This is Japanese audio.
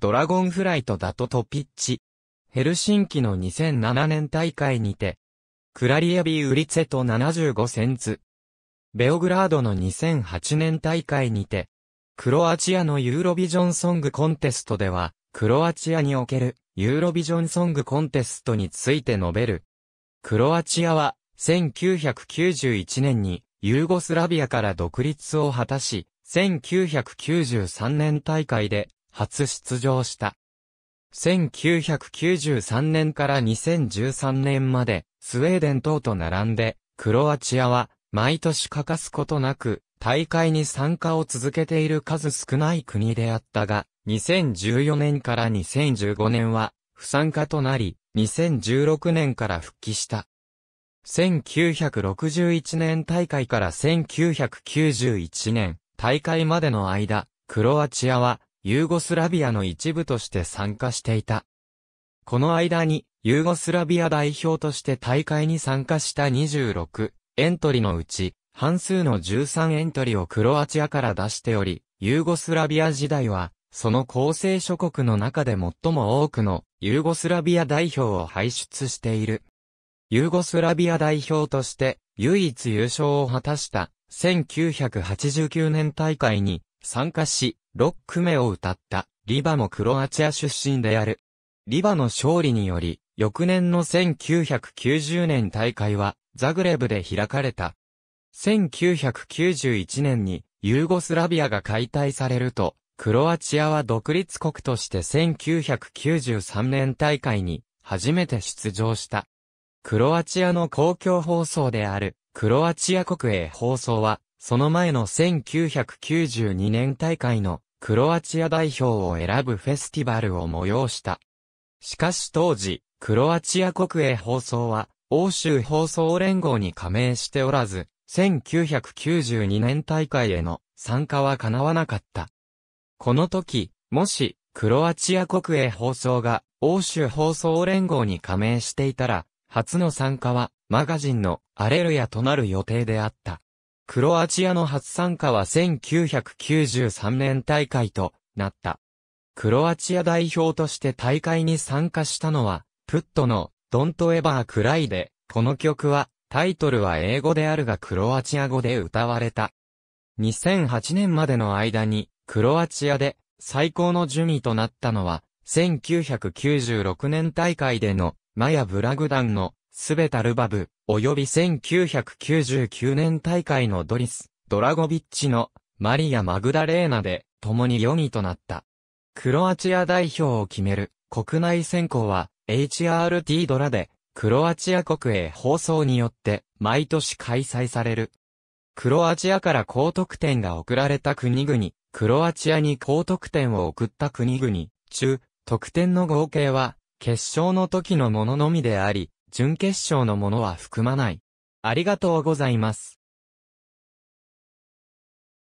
ドラゴンフライとダトトピッチ。ヘルシンキの2007年大会にて、クラリアビ・ー・ウリツェと75センツ。ベオグラードの2008年大会にて、クロアチアのユーロビジョンソングコンテストでは、クロアチアにおけるユーロビジョンソングコンテストについて述べる。クロアチアは、1991年にユーゴスラビアから独立を果たし、1993年大会で初出場した。1993年から2013年まで、スウェーデン等と並んで、クロアチアは、毎年欠かすことなく、大会に参加を続けている数少ない国であったが、2014年から2015年は、不参加となり、2016年から復帰した。1961年大会から1991年大会までの間、クロアチアはユーゴスラビアの一部として参加していた。この間に、ユーゴスラビア代表として大会に参加した26エントリのうち、半数の13エントリをクロアチアから出しており、ユーゴスラビア時代は、その構成諸国の中で最も多くのユーゴスラビア代表を輩出している。ユーゴスラビア代表として唯一優勝を果たした1989年大会に参加し、6句目を歌った、リバもクロアチア出身である。リバの勝利により、翌年の1990年大会は、ザグレブで開かれた。1991年に、ユーゴスラビアが解体されると、クロアチアは独立国として1993年大会に初めて出場した。クロアチアの公共放送であるクロアチア国営放送はその前の1992年大会のクロアチア代表を選ぶフェスティバルを催した。しかし当時、クロアチア国営放送は、欧州放送連合に加盟しておらず、1992年大会への参加は叶わなかった。この時、もし、クロアチア国営放送が欧州放送連合に加盟していたら、初の参加はマガジンのアレルヤとなる予定であった。クロアチアの初参加は1993年大会となった。クロアチア代表として大会に参加したのは、プットの Don't Ever Cry で、この曲は、タイトルは英語であるがクロアチア語で歌われた。2008年までの間に、クロアチアで最高の順位となったのは、1996年大会でのマヤ・ブラグダンのスベタルバブ、及び1999年大会のドリス、ドラゴビッチのマリア・マグダレーナで共に4位となった。クロアチア代表を決める国内選考は HRT ドラでクロアチア国営放送によって毎年開催される。クロアチアから高得点が送られた国々、クロアチアに高得点を送った国々、中、得点の合計は決勝の時のもののみであり、準決勝のものは含まない。ありがとうございます。